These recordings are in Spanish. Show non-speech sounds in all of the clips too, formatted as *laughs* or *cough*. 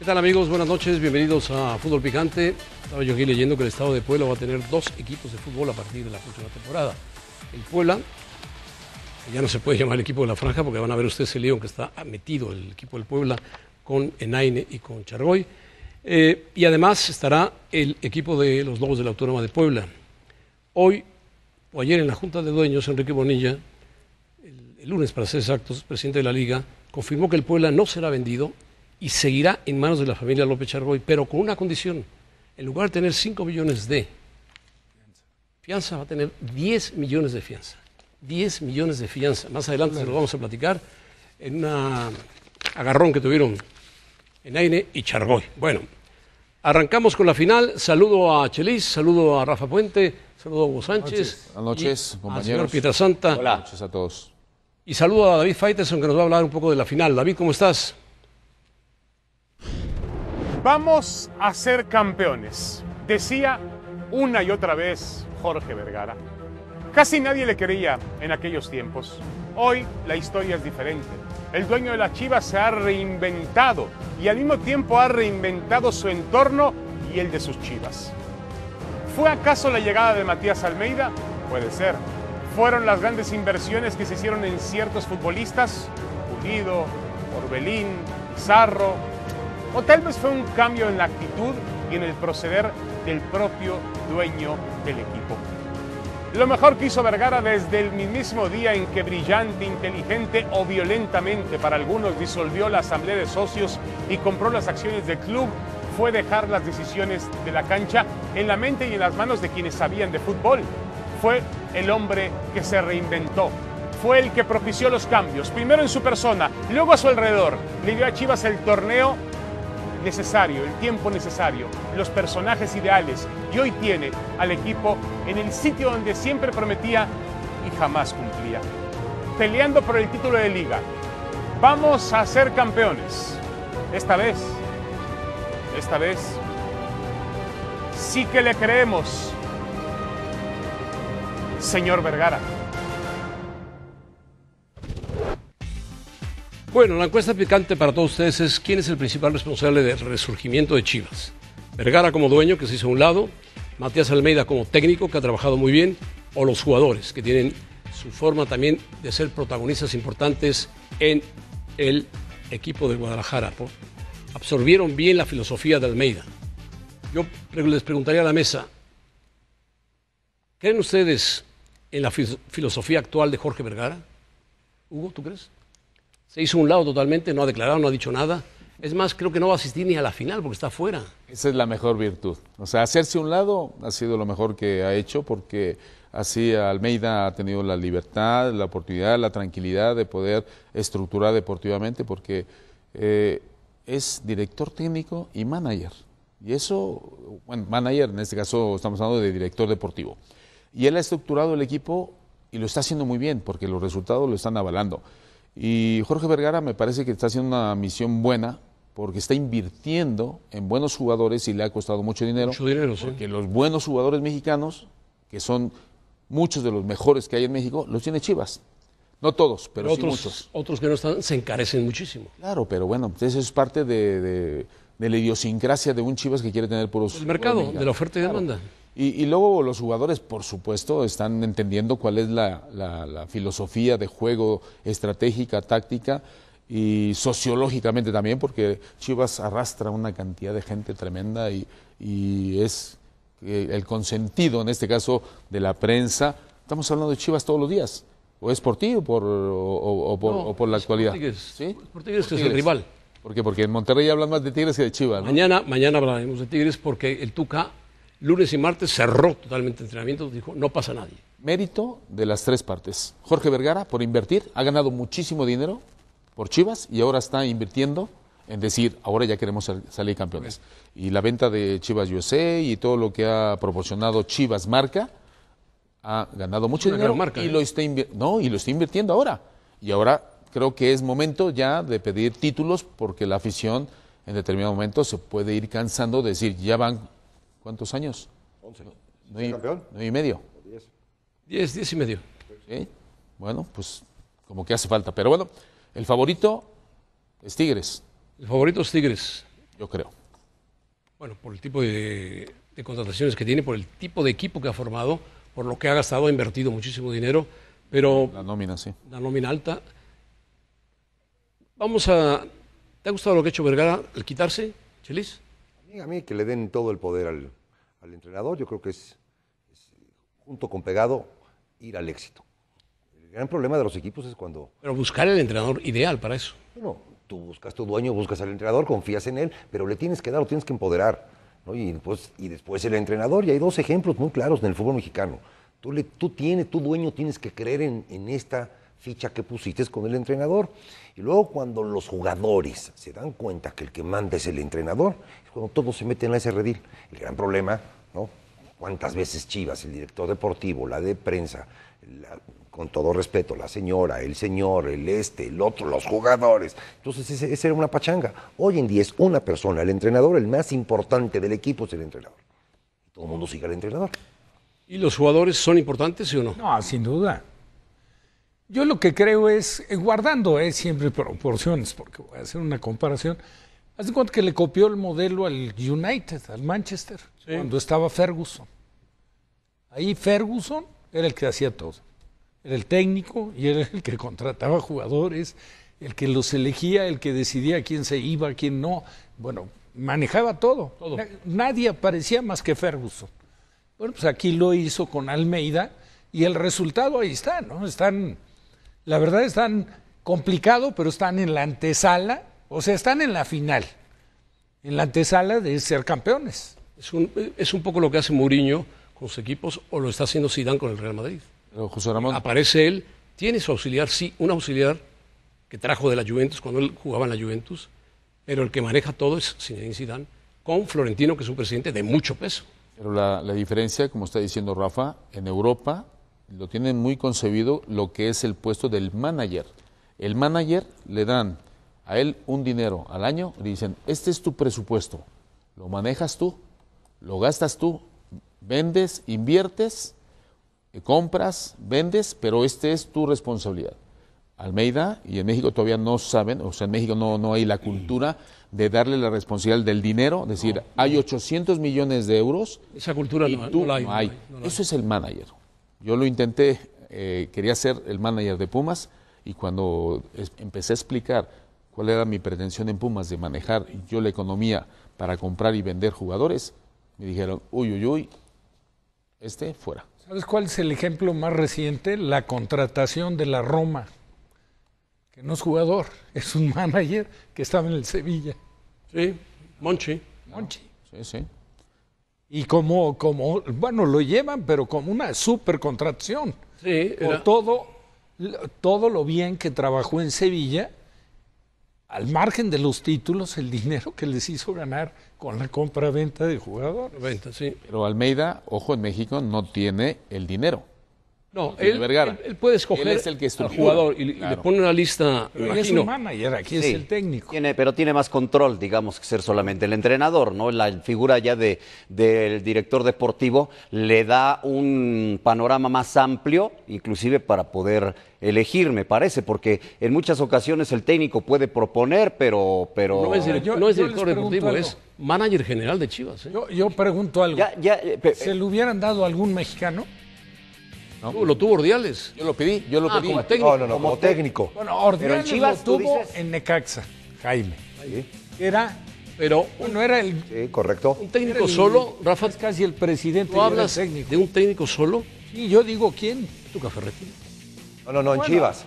¿Qué tal amigos? Buenas noches, bienvenidos a Fútbol Picante. Estaba yo aquí leyendo que el Estado de Puebla va a tener dos equipos de fútbol a partir de la próxima temporada. El Puebla, que ya no se puede *laughs* llamar el equipo de la franja porque van a ver ustedes el león que está metido el equipo del Puebla con Enaine y con Chargoy. Eh, y además estará el equipo de los Lobos de la Autónoma de Puebla. Hoy o ayer en la Junta de Dueños, Enrique Bonilla, el, el lunes para ser exactos, presidente de la Liga, confirmó que el Puebla no será vendido y seguirá en manos de la familia López Chargoy, pero con una condición. En lugar de tener 5 millones de fianza, va a tener 10 millones de fianza. 10 millones de fianza. Más adelante se lo vamos a platicar en un agarrón que tuvieron en Aine y Chargoy. Bueno, arrancamos con la final. Saludo a Chelis, saludo a Rafa Puente, saludo a Hugo Sánchez. Buenas noches, compañeros. señor Pietrasanta. Hola. Buenas noches a todos. Y saludo a David Faiteson que nos va a hablar un poco de la final. David, ¿cómo estás? Vamos a ser campeones, decía una y otra vez Jorge Vergara. Casi nadie le creía en aquellos tiempos. Hoy la historia es diferente. El dueño de la Chivas se ha reinventado y al mismo tiempo ha reinventado su entorno y el de sus Chivas. ¿Fue acaso la llegada de Matías Almeida? Puede ser. ¿Fueron las grandes inversiones que se hicieron en ciertos futbolistas? Pulido, Orbelín, Pizarro, o tal vez fue un cambio en la actitud y en el proceder del propio dueño del equipo. Lo mejor que hizo Vergara desde el mismo día en que brillante, inteligente o violentamente para algunos disolvió la asamblea de socios y compró las acciones del club fue dejar las decisiones de la cancha en la mente y en las manos de quienes sabían de fútbol. Fue el hombre que se reinventó. Fue el que propició los cambios, primero en su persona, luego a su alrededor. Le dio a Chivas el torneo necesario, el tiempo necesario, los personajes ideales y hoy tiene al equipo en el sitio donde siempre prometía y jamás cumplía. Peleando por el título de liga. Vamos a ser campeones. Esta vez, esta vez, sí que le creemos, señor Vergara. Bueno, la encuesta picante para todos ustedes es quién es el principal responsable del resurgimiento de Chivas. Vergara como dueño, que se hizo a un lado, Matías Almeida como técnico, que ha trabajado muy bien, o los jugadores, que tienen su forma también de ser protagonistas importantes en el equipo de Guadalajara. Absorbieron bien la filosofía de Almeida. Yo les preguntaría a la mesa, ¿creen ustedes en la filosofía actual de Jorge Vergara? Hugo, ¿tú crees? se hizo un lado totalmente, no ha declarado, no ha dicho nada. Es más, creo que no va a asistir ni a la final porque está fuera. Esa es la mejor virtud. O sea, hacerse un lado ha sido lo mejor que ha hecho porque así Almeida ha tenido la libertad, la oportunidad, la tranquilidad de poder estructurar deportivamente porque eh, es director técnico y manager. Y eso, bueno, manager, en este caso estamos hablando de director deportivo. Y él ha estructurado el equipo y lo está haciendo muy bien porque los resultados lo están avalando. Y Jorge Vergara me parece que está haciendo una misión buena porque está invirtiendo en buenos jugadores y le ha costado mucho dinero. Mucho dinero, sí. Porque los buenos jugadores mexicanos, que son muchos de los mejores que hay en México, los tiene Chivas. No todos, pero, muchos. Otros que no están se encarecen muchísimo. Claro, pero bueno, pues, eso es parte de, la idiosincrasia de un Chivas que quiere tener puros. El mercado, de la oferta y demanda. Y, luego los jugadores, por supuesto, están entendiendo cuál es la, filosofía de juego estratégica, táctica y sociológicamente también, porque Chivas arrastra una cantidad de gente tremenda y, es eh, el consentido, en este caso, de la prensa. Estamos hablando de Chivas todos los días. ¿O es por ti o por, o, por, la actualidad? Por Tigres, ¿Sí? que es el rival. ¿Por Porque en Monterrey hablan más de Tigres que de Chivas. Mañana, mañana hablaremos de Tigres porque el Tuca lunes y martes cerró totalmente entrenamiento, dijo, no pasa nadie. Mérito de las tres partes. Jorge Vergara, por invertir, ha ganado muchísimo dinero por Chivas y ahora está invirtiendo en decir, ahora ya queremos salir campeones. Y la venta de Chivas USA y todo lo que ha proporcionado Chivas Marca ha ganado mucho dinero y, ¿eh? lo está y lo está invirtiendo ahora. Y ahora creo que es momento ya de pedir títulos porque la afición en determinado momento se puede ir cansando de decir, ya van ¿Cuántos años? Once. No, y, campeón? medio? Diez. Diez, diez y medio. ¿Sí? Bueno, pues como que hace falta. Pero bueno, el favorito es Tigres. El favorito es Tigres. Yo creo. Bueno, por el tipo de, contrataciones que tiene, por el tipo de equipo que ha formado, por lo que ha gastado, ha invertido muchísimo dinero, pero... La nómina, sí. La nómina alta. Vamos a... ¿Te ha gustado lo que ha hecho Vergara al quitarse, Chelis? A mí, a mí que le den todo el poder al, al entrenador, yo creo que es, junto con pegado ir al éxito. El gran problema de los equipos es cuando... Pero buscar el entrenador ideal para eso. Bueno, tú buscas tu dueño, buscas al entrenador, confías en él, pero le tienes que dar, lo tienes que empoderar. Y, y después el entrenador, y hay dos ejemplos muy claros en el fútbol mexicano. Tú, le, tú, tienes, tu dueño tienes que creer en esta ficha que pusiste con el entrenador. Y luego cuando los jugadores se dan cuenta que el que manda es el entrenador, es cuando todos se meten a ese redil. El gran problema, ¿no? ¿Cuántas veces Chivas, el director deportivo, la de prensa, con todo respeto, la señora, el señor, el este, el otro, los jugadores. Entonces, esa era una pachanga. Hoy en día es una persona, el entrenador, el más importante del equipo es el entrenador. Todo el mundo sigue al entrenador. ¿Y los jugadores son importantes, sí o no? No, sin duda. Yo lo que creo es, eh, guardando eh, siempre proporciones, porque voy a hacer una comparación, hace cuenta que le copió el modelo al United, al Manchester, cuando estaba Ferguson. Ahí Ferguson era el que hacía todo. Era el técnico y era el que contrataba jugadores, el que los elegía, el que decidía quién se iba, quién no. Bueno, manejaba todo. todo. Nadie aparecía más que Ferguson. Bueno, pues aquí lo hizo con Almeida y el resultado ahí está, ¿no? Están la verdad es tan complicado, pero están en la antesala, o sea, están en la final, en la antesala de ser campeones. Es un, poco lo que hace Mourinho con sus equipos o lo está haciendo Zidane con el Real Madrid. José Ramón. Aparece él, tiene su auxiliar, sí, un auxiliar que trajo de la Juventus cuando él jugaba en la Juventus, pero el que maneja todo es sidán Zidane con Florentino, que es un presidente de mucho peso. Pero la, la diferencia, como está diciendo Rafa, en Europa lo tienen muy concebido lo que es el puesto del manager. El manager le dan a él un dinero al año, le dicen, este es tu presupuesto, lo manejas tú, lo gastas tú, vendes, inviertes, eh, compras, vendes, pero este es tu responsabilidad. Almeida, y en México todavía no saben, o sea, en México no, no hay la cultura de darle la responsabilidad del dinero, es decir, hay 800 millones de euros. Esa cultura no, la hay. Eso es el manager. Yo lo intenté, eh, quería ser el manager de Pumas y cuando empecé a explicar cuál era mi pretensión en Pumas de manejar yo la economía para comprar y vender jugadores, me dijeron, uy, uy, uy, este fuera. ¿Sabes cuál es el ejemplo más reciente? La contratación de la Roma, que no es jugador, *laughs* es un manager que estaba en el Sevilla. Sí, Monchi. Monchi. sí, sí. Y como, como, bueno, lo llevan, pero como una supercontracción. Sí, todo, todo lo bien que trabajó en Sevilla, al margen de los títulos, el dinero que les hizo ganar con la compra-venta de jugadores. Pero Almeida, ojo, en México no tiene el dinero. No, él, él, puede escoger el que al jugador y, le pone una lista. Pero es manager, aquí es el técnico. Tiene, pero tiene más control, digamos, que ser solamente el entrenador, ¿no? La figura ya de, del director deportivo le da un panorama más amplio, inclusive para poder elegir, me parece, porque en muchas ocasiones el técnico puede proponer, pero... pero... No es, director, deportivo, es manager general de Chivas. ¿eh? Yo, yo, pregunto algo. Eh, ¿Se le hubieran dado algún mexicano? lo tuvo Ordiales. Yo lo pedí, yo lo ah, pedí. Como técnico. No, no, no, como, técnico. Bueno, Ordiales pero Chivas, tuvo en Necaxa, Jaime. Sí. Era pero no era el sí, correcto. Un técnico solo, Rafa, es casi el presidente. ¿Tú hablas de un técnico solo? Sí, yo digo quién, tu Ferretti. No, no, no, en Chivas.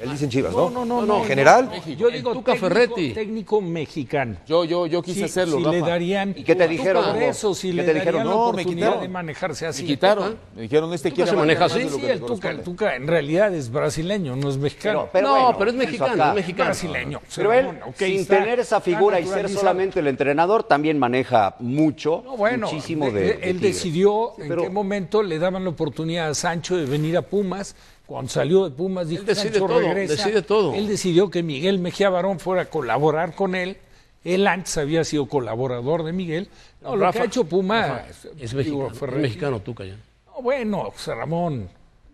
Él dice en Chivas, ¿no? No, no, no. en general. Yo digo Tuca técnico, Ferretti. técnico mexicano. Yo, yo, yo quise hacerlo, si le darían... ¿Y qué te dijeron? eso, si le dijeron? No, me quitaron. de manejarse así. Me quitaron. dijeron, este quiere... se maneja así? Sí, el Tuca, el Tuca en realidad es brasileño, no es mexicano. no, pero es mexicano, es mexicano. Brasileño. Pero él, sin tener esa figura y ser solamente el entrenador, también maneja mucho, muchísimo de... Él decidió en qué momento le daban la oportunidad a Sancho de venir a Pumas cuando salió de Pumas, dijo, él todo, Él decidió que Miguel Mejía Barón fuera a colaborar con él. Él antes había sido colaborador de Miguel. No, lo que ha hecho Puma es, mexicano, tú, Cayán. bueno, José Ramón.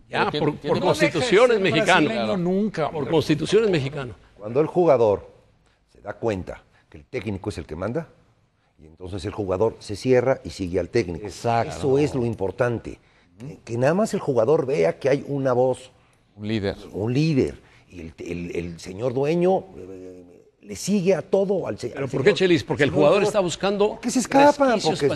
Ya, por, por, no constitución es mexicano. Nunca, por constitución es mexicano. Cuando el jugador se da cuenta que el técnico es el que manda, y entonces el jugador se cierra y sigue al técnico. Exacto. Eso es lo importante. Que nada más el jugador vea que hay una voz. Un líder. Un líder. Y el, señor dueño eh, le sigue a todo al, ¿Pero por qué, Chelis? Porque el jugador, está buscando. Que se escapa, porque,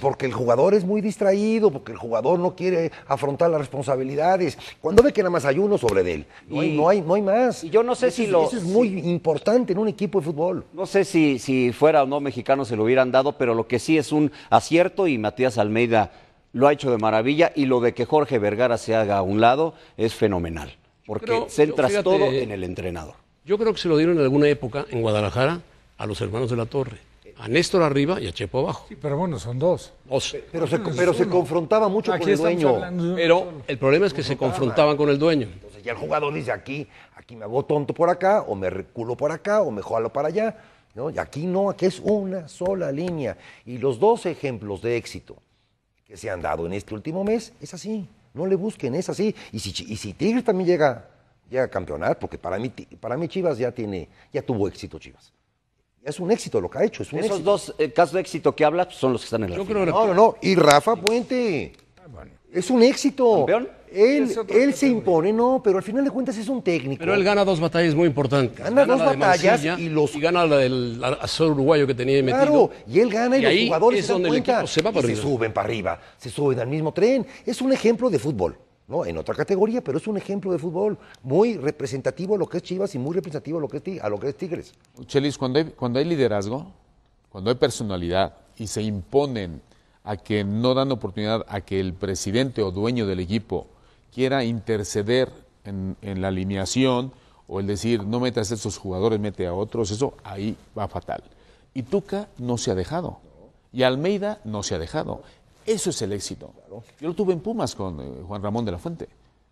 porque, el jugador es muy distraído, porque el jugador no quiere afrontar las responsabilidades. Cuando ve que nada más hay uno sobre él, no, y, hay, no, hay, más. Y yo no sé si lo. Eso es muy importante en un equipo de fútbol. No sé si, si fuera o no mexicano se lo hubieran dado, pero lo que sí es un acierto y Matías Almeida lo ha hecho de maravilla y lo de que Jorge Vergara se haga a un lado es fenomenal, porque centras todo en el entrenador. Yo creo que se lo dieron en alguna época en Guadalajara a los hermanos de la Torre. A Néstor arriba y a Chepo abajo. Sí, pero bueno, son dos. Pero, se, confrontaba mucho con el dueño. Pero el problema es que se confrontaban con el dueño. Entonces ya el jugador dice aquí, aquí me hago tonto por acá, o me reculo por acá, o me jalo para allá. ¿no? Y aquí no, aquí es una sola línea. Y los dos ejemplos de éxito que se han dado en este último mes, es así. No le busquen, es así. Y si, si Tigres también llega, llega a campeonar, porque para mí, para mí Chivas ya, tiene, ya tuvo éxito Chivas. Es un éxito lo que ha hecho. Esos dos eh, casos de éxito que habla pues, son los que están en la No, no, no. Y Rafa Puente. Ah, es un éxito. ¿Campeón? Él, se impone, no, pero al final de cuentas es un técnico. Pero él gana dos batallas muy importantes. Gana, dos batallas y los. Y gana la del azul uruguayo que tenía metido. Claro, y él gana y, los jugadores se dan se, para se suben para arriba, se suben al mismo tren. Es un ejemplo de fútbol. ¿no? En otra categoría, pero es un ejemplo de fútbol muy representativo a lo que es Chivas y muy representativo a lo que es, Tigres. Chelis, cuando hay liderazgo, cuando hay personalidad y se imponen a que no dan oportunidad a que el presidente o dueño del equipo quiera interceder en, la alineación o el decir no metas a jugadores, mete a otros, eso ahí va fatal. Y Tuca no se ha dejado. Y Almeida no se ha dejado. Eso es el éxito. Yo lo tuve en Pumas con eh, Juan Ramón de la Fuente.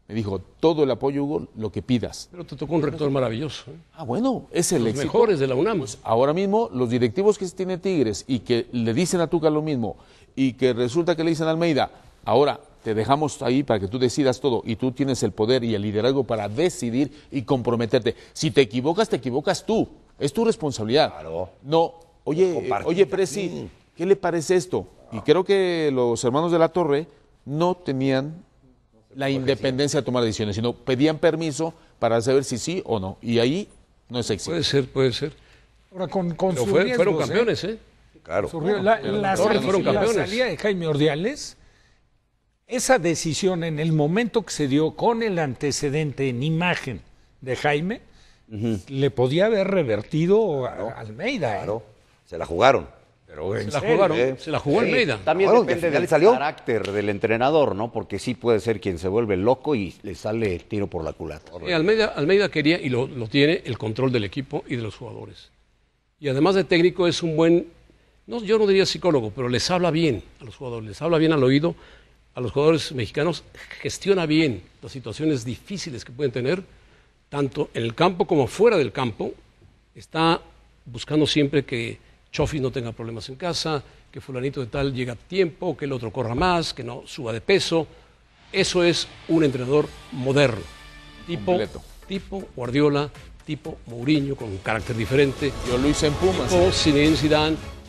Me dijo, todo el apoyo, Hugo, lo que pidas. Pero te tocó un rector maravilloso. ¿eh? Ah, bueno, es el los mejores de la UNAM. Pues, ahora mismo, los directivos que tiene Tigres y que le dicen a Tuca lo mismo y que resulta que le dicen a Almeida, ahora te dejamos ahí para que tú decidas todo y tú tienes el poder y el liderazgo para decidir y comprometerte. Si te equivocas, te equivocas tú. Es tu responsabilidad. Claro. No, oye, pues oye, Presi, ¿qué le parece esto? Y ah. creo que los hermanos de la Torre no tenían la independencia de tomar decisiones, sino pedían permiso para saber si sí o no. Y ahí no es éxito. Puede ser, puede ser. Ahora, fueron ¿eh? campeones, ¿eh? Claro. la, la de Jaime Ordiales esa decisión en el momento que se dio con el antecedente en imagen de Jaime, le podía haber revertido a Almeida. ¿eh? Claro, se la jugaron. ¿eh? se, la jugó Almeida. También depende del carácter del entrenador, ¿no? Porque sí puede ser quien se vuelve loco y le sale el tiro por la culata. Almeida, quería, y lo, tiene, el control del equipo y de los jugadores. Y además de técnico es un buen, no, yo no diría psicólogo, pero les habla bien a los jugadores, les habla bien al oído a los jugadores mexicanos gestiona bien las situaciones difíciles que pueden tener, tanto en el campo como fuera del campo. Está buscando siempre que chofi no tenga problemas en casa, que fulanito de tal llegue a tiempo, que el otro corra más, que no suba de peso. Eso es un entrenador moderno, tipo, tipo Guardiola, tipo Mourinho, con un carácter diferente. Yo Luis hice en Pumas.